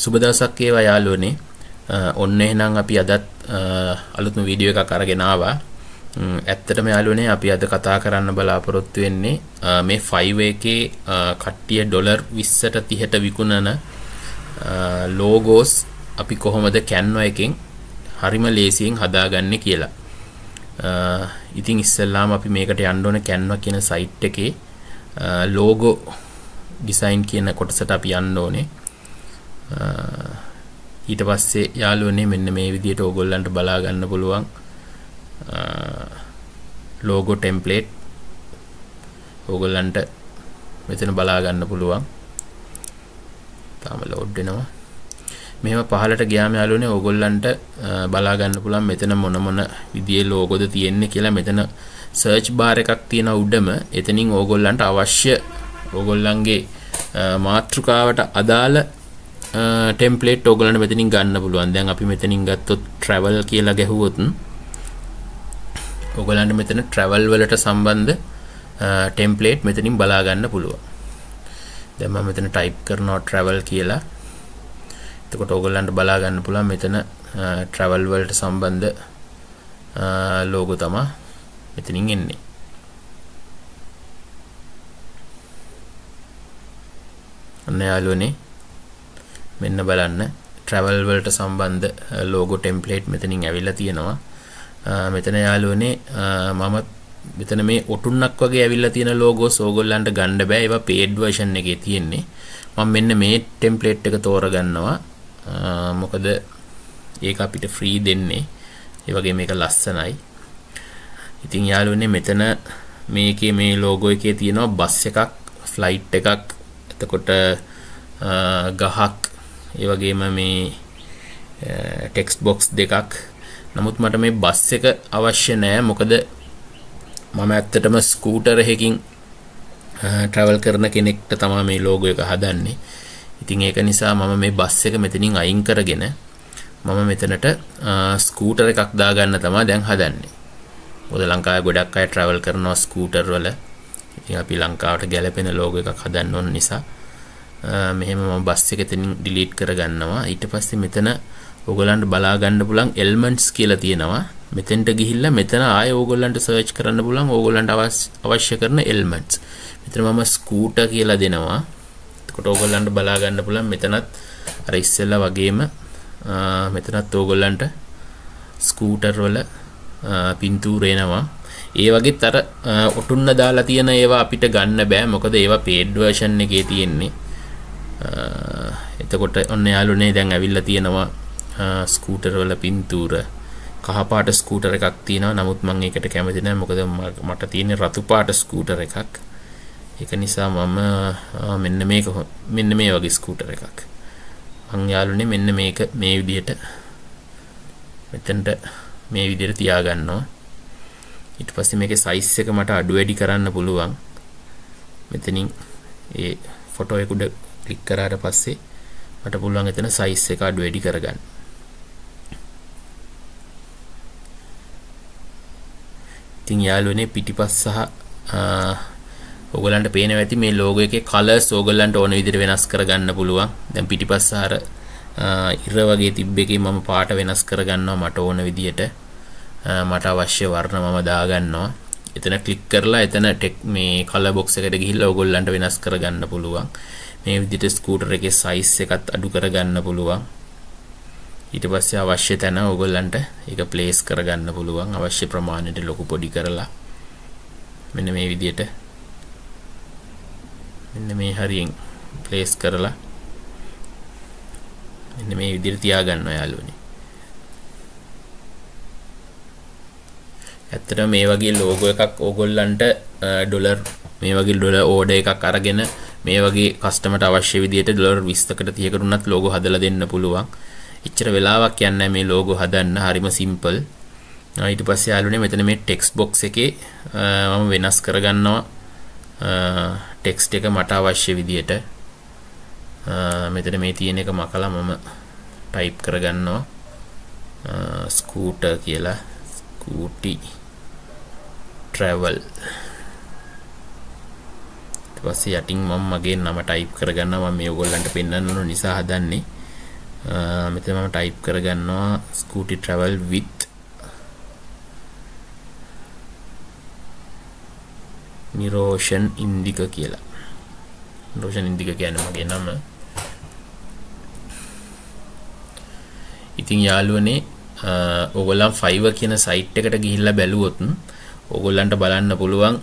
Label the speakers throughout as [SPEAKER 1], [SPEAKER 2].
[SPEAKER 1] සුබ දවසක් ඒවා යාළුවනේ. ඔන්න එහෙනම් අපි අදත් අලුත්ම වීඩියෝ එකක් අරගෙන ආවා. ඇත්තටම යාළුවනේ අපි අද කතා කරන්න බලාපොරොත්තු වෙන්නේ මේ 5 එකේ කට්ටිය ඩොලර් 20ට 30ට විකුණන ලෝගෝස් අපි කොහොමද කැන්වා එකෙන් හරිම ලේසියෙන් හදාගන්නේ කියලා. ඉතින් ඉස්සෙල්ලාම අපි මේකට යන්න ඕන කැන්වා කියන සයිට් එකේ ලෝගෝ ඩිසයින් කියන කොටසට අපි යන්න ඕනේ. ඊට පස්සේ යාළුවනේ මෙන්න මේ විදිහට ඕගොල්ලන්ට බලා ගන්න පුළුවන් ලෝගෝ ටෙම්ප්ලේට් ඕගොල්ලන්ට මෙතන බලා ගන්න පුළුවන් තාම ලෝඩ් වෙනවා මෙහෙම පහලට ගියාම යාළුවනේ ඕගොල්ලන්ට බලා ගන්න පුළුවන් මෙතන මොන මොන විදිහේ ලෝගෝද තියෙන්නේ කියලා මෙතන සර්ච් බාර් එකක් තියෙන උඩම එතනින් ඕගොල්ලන්ට අවශ්‍ය ඕගොල්ලන්ගේ මාතෘකාවට අදාළ ටෙම්පලේට් uh, ඔගලන මෙතනින් ගන්න පුළුවන් දැන් අපි මෙතනින් ගත්තොත් ට්‍රැවල් කියලා ගැහුවොතුන් ඔගලන්ට මෙතන ට්‍රැවල් වලට සම්බන්ධ ටෙම්පලේට් uh, මෙතනින් බලාගන්න පුළුවන් දැම මෙතන ටයිප් කරනවා ට්‍රැවල් කියලා එතකොට ඔගලන්ට බලාගන්න පුළන් මෙතන ට්‍රැවල් uh, වලට සම්බන්ධ ලෝග තමා මෙතනින් එන්නේ අන්න යාලුවනේ මෙන්න බලන්න ට්‍රැවල් වලට සම්බන්ධ ලෝගෝ ටෙම්ප්ලේට් මෙතනින් ඇවිල්ලා තියෙනවා මෙතන යාළුවනේ මම මෙතන මේ ඔටුන්නක් වගේ ඇවිල්ලා තියෙන ලෝගෝස් ඕගොල්ලන්ට ගන්න බෑ ඒවා paid version එකේ තියෙන්නේ මම මෙන්න මේ ටෙම්ප්ලේට් එක තෝරගන්නවා මොකද ඒක අපිට ෆ්‍රී දෙන්නේ ඒ වගේ මේක ලස්සනයි ඉතින් යාළුවනේ මෙතන මේකේ මේ ලෝගෝ එකේ තියෙනවා බස් එකක් ෆ්ලයිට් එකක් එතකොට ගහක් ඒ වගේම මේ ටෙක්ස්ට් බොක්ස් දෙකක් නමුත් මට මේ බස් එක අවශ්‍ය නෑ මොකද මම ඇත්තටම ස්කූටර් එකකින් ට්‍රැවල් කරන කෙනෙක්ට තමයි මේ ලෝගෝ එක හදන්නේ. ඉතින් ඒක නිසා මම මේ බස් එක මෙතනින් අයින් කරගෙන මම මෙතනට ස්කූටර් එකක් දාගන්න තමයි දැන් හදන්නේ. මොකද ලංකාවේ ගොඩක් අය ට්‍රැවල් කරනවා ස්කූටර් වල. ඉතින් අපි ලංකාවට ගැලපෙන ලෝගෝ එකක් හදන්න ඕන නිසා මෙහෙම මම බස් එක එතනින් delete කරගන්නවා ඊට පස්සේ මෙතන ඔයගලන්ට බලා ගන්න පුළුවන් elements කියලා තියෙනවා මෙතෙන්ට ගිහිල්ලා මෙතන ආය ඕගොල්ලන්ට සර්ච් කරන්න පුළුවන් ඕගොල්ලන්ට අවශ්‍ය කරන එල්මන්ට්ස්. මෙතන මම ස්කූටර් කියලා දෙනවා. එතකොට ඕගොල්ලන්ට බලා ගන්න පුළුවන් මෙතනත් අර ඉස්සෙල්ලා වගේම මෙතනත් ඕගොල්ලන්ට ස්කූටර් වල පින්තූර එනවා. ඒ වගේත් අර ඔටුන්න දාලා තියෙන ඒවා අපිට ගන්න බෑ. මොකද ඒවා paid version එකේ තියෙන්නේ. එතකොට ඔන්න යාලුනේ දැන් ඇවිල්ලා තියෙනවා ස්කූටර්වල පින්තූර කහපාට ස්කූටර් එකක් තියෙනවා නමුත් මම ඒකට කැමති නැහැ මොකද මට තියෙන රතු පාට ස්කූටර් එකක් ඒක නිසා මම මෙන්න මේක මෙන්න මේ වගේ ස්කූටර් එකක් මං යාලුනේ මෙන්න මේක මේ විදිහට මෙතනට මේ විදිහට තියාගන්නවා ඊට පස්සේ මේකේ සයිස් එක මට අඩු වැඩි කරන්න පුළුවන් මෙතනින් ඒ ෆොටෝ එක උඩ ක්ලික් කරාට පස්සේ මට පුළුවන් එතන සයිස් එක අඩු වැඩි කරගන්න. ඉතින් යාළුවනේ පිටිපස් සහ ඔයගලන්ට පේනවා ඇති මේ ලෝගෝ එකේ කලර්ස් ඔයගලන්ට ඕන විදිහට වෙනස් කරගන්න පුළුවන්. දැන් පිටිපස්ස අර ඉර වගේ තිබ්බ එකේ මම පාට වෙනස් කරගන්නවා මට ඕන විදිහට. මට අවශ්‍ය වර්ණ මම දාගන්නවා. එතන ක්ලික් කරලා එතන ටෙක් මේ කලර් බොක්ස් එකට ගිහිල්ලා ඔයගොල්ලන්ට වෙනස් කරගන්න පුළුවන්. මේ විදිහට ස්කූටර් එකේ සයිස් එකත් අඩු කරගන්න පුළුවන් ඊට පස්සේ අවශ්‍ය තැන ඕගොල්ලන්ට ඒක ප්ලේස් කරගන්න පුළුවන් අවශ්‍ය ප්‍රමාණයට ලොකු පොඩි කරලා මෙන්න මේ විදිහට මෙන්න මේ හරියෙන් ප්ලේස් කරලා මෙන්න මේ විදිහට තියාගන්න යාළුවනේ ඇත්තට මේ වගේ ලෝගෝ එකක් ඕගොල්ලන්ට ඩොලර් මේ වගේ ඩොලර් ඕඩර් එකක් අරගෙන මේ වගේ කස්ටමට අවශ්‍ය විදිහට ඩොලර් 20කට 30කට උනත් ලෝගෝ හදලා දෙන්න පුළුවන්. එච්චර වෙලාවක් යන්නේ මේ ලෝගෝ හදන්න හරිම සිම්පල්. ඊට පස්සේ යාළුවනේ මෙතන මේ ටෙක්ස්ට් බොක්ස් එකේ මම වෙනස් කරගන්නවා ටෙක්ස්ට් එක මට අවශ්‍ය විදිහට මෙතන මේ තියෙන එක මකලා මම ටයිප් කරගන්නවා ස්කූටර් කියලා ස්කූටි travel පස්සේ යටින් මම මගේ නම ටයිප් කරගන්න මම මේ ඔයගොල්ලන්ට පෙන්වන්න ඕන නිසා හදන්නේ මෙතන මම ටයිප් කරගන්නවා scooty travel with Niroshan Indika කියලා නිරෝෂන් ඉන්දික කියන්නේ මගේ නම ඉතින් යාළුවනේ ඔයගොල්ලන් 5 කියන සයිට් එකට ගිහිල්ලා බැලුවොත් ඔයගොල්ලන්ට බලන්න පුළුවන්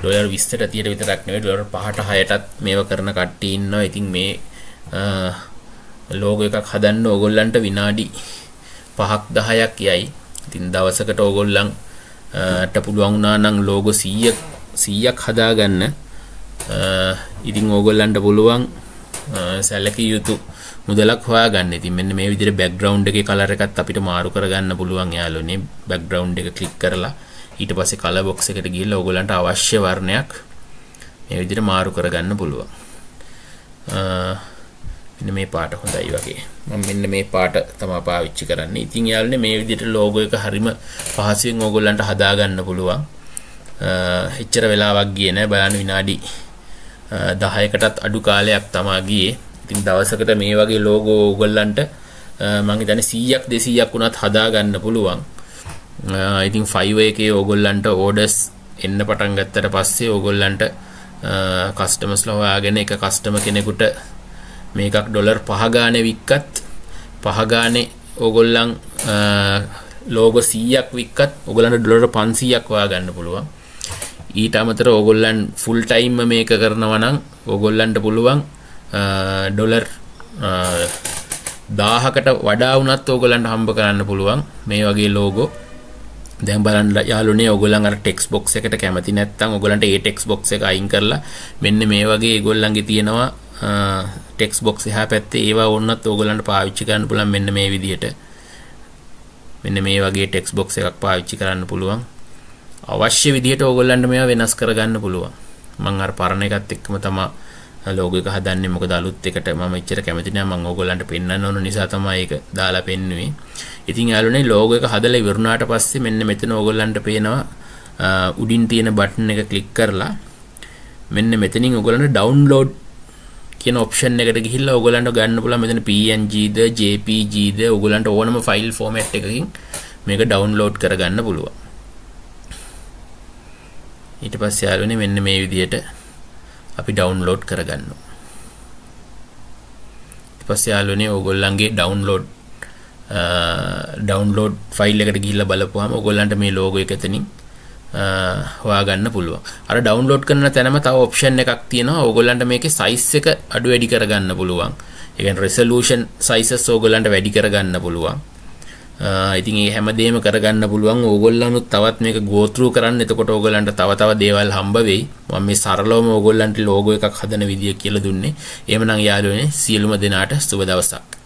[SPEAKER 1] ඩොලර් 20ට 30ට විතරක් නෙවෙයි ඩොලර් 5ට 6ටත් මේව කරන කට්ටිය ඉන්නවා. ඉතින් මේ ලෝගෝ එකක් හදන්න ඕගොල්ලන්ට විනාඩි 5ක් 10ක් යයි. ඉතින් දවසකට ඕගොල්ලන්ට පුළුවන් වුණා නම් ලෝගෝ 100ක් 100ක් හදාගන්න. ඉතින් ඕගොල්ලන්ට පුළුවන් සැලකිය යුතු මුදලක් හොයාගන්න. ඉතින් මෙන්න මේ විදිහට බෑග්ග්‍රවුන්ඩ් එකේ කලර් එකත් අපිට මාරු කරගන්න පුළුවන් යාළුවනේ. බෑග්ග්‍රවුන්ඩ් එක ක්ලික් කරලා ඊට පස්සේ කලර් බොක්ස් එකට ගිහිල්ලා ඕගොල්ලන්ට අවශ්‍ය වර්ණයක් මේ විදිහට මාරු කරගන්න පුළුවන්. මෙන්න මේ පාට හොඳයි වගේ. මම මෙන්න මේ පාට තමයි පාවිච්චි කරන්නේ. ඉතින් යාළුවනේ මේ විදිහට ලෝගෝ එක හරිම පහසුවෙන් ඕගොල්ලන්ට හදා ගන්න පුළුවන්. එච්චර වෙලාවක් ගියේ නෑ බලන්න විනාඩි 10කටත් අඩු කාලයක් තමයි ගියේ. ඉතින් දවසකට මේ වගේ ලෝගෝ ඕගොල්ලන්ට මම හිතන්නේ 100ක් 200ක් වුණත් හදා ගන්න පුළුවන්. ඉතින් ෆයිව එකේ ඕගොල්ලන්ට ඕඩස් එන්න පටන් ගත්තට පස්සේ ඕගොල්ලන්ට කස්ටමස් ලොයාගෙන එක කස්ටම කෙනෙකුට මේකක් ඩොලර් පහගාන වික්කත් පහගානේ ඕගොල්ලන් ලෝග සීයක් වික්කත් ඔගලන්ට ඩොලර පන්සීයක් වා ගන්න පුළුවන් ඊට අමතර ඕගොල්ලන් ෆුල් ටයිම්ම මේක කරනවනං ඕගොල්ලන්ට පුළුවන් ඩොලර් දාහකට වඩා වනත් ඕගොලන්ට හම්බ කරන්න පුළුවන් මේ වගේ ලෝගෝ දැන් බලන්න යාළුනේ ඔයගොල්ලන් අර ටෙක්ස්ට් බොක්ස් එකට කැමති නැත්නම් ඔයගොල්ලන්ට ඒ ටෙක්ස්ට් බොක්ස් එක අයින් කරලා මෙන්න මේ වගේ ඒගොල්ලන්ගේ තියෙනවා ටෙක්ස්ට් බොක්ස් එහා පැත්තේ ඒවා ඕනත් ඕගොල්ලන්ට පාවිච්චි කරන්න පුළුවන් මෙන්න මේ විදිහට මෙන්න මේ වගේ ටෙක්ස්ට් බොක්ස් එකක් පාවිච්චි කරන්න පුළුවන් අවශ්‍ය විදිහට ඕගොල්ලන්ට මේවා වෙනස් කරගන්න පුළුවන් මම අර පරණ එකත් එක්කම තමයි ලෝගක හදන්න මොකද අලුත් එකට ම චර කැමතින ම ඕගොලන්ට පෙන්න්න ඕන නිසා තමයික දාලා පෙන්නුවේ ඉතින් අලුනේ ලෝගක හදල විරුණාට පස්සේ මෙන්න මෙතන ඕගොල්ලන්ට පේනවා උඩින් තියෙන බට්න එක කලික් කරලා මෙන්න මෙතනින් ඔගොලට ඩවන්්ලෝඩ් කියන ඔප්ෂන් එකට ගිහිල්ලා ඔගොලන්ට ගන්න පුළ මෙතන පජද ජපජද ඔගොලන්ට ඕනම ෆයිල් ෆෝමට් එකකින් මේක ඩවන්්ලෝඩ් කරගන්න පුළුවන් ඊට පස්ස යාලුනේ මෙන්න මේ විදියට අපි ඩවුන්ලෝඩ් කරගන්නවා ඊට පස්සේ යාළුවනේ ඕගොල්ලන්ගේ ඩවුන්ලෝඩ් ඩවුන්ලෝඩ් ෆයිල් එකට ගිහිල්ලා බලපුවාම ඕගොල්ලන්ට මේ ලෝගෝ එක එතනින් හොයාගන්න පුළුවන් අර ඩවුන්ලෝඩ් කරන තැනම තව ඔප්ෂන් එකක් තියෙනවා ඕගොල්ලන්ට මේකේ සයිස් එක අඩු වැඩි කරගන්න පුළුවන් ඒ කියන්නේ රෙසලූෂන් සයිසස් ඕගොල්ලන්ට වැඩි කරගන්න පුළුවන් ඉතින් ඒ හැමදේම කරගන්න පුළුවන් ඕගොල්ලනුත් තවත් මේක ගෝත්‍රු කරන්න එතකොට ඕගොල්ලන්ට තව තව දේවල් හම්බ වෙයි මම මේ සරලවම ඕගොල්ලන්ට ලෝගෝ එකක් හදන විදිය කියලා දුන්නේ එහෙමනම් යාළුවනේ සියලුම දෙනාට සුබ දවසක්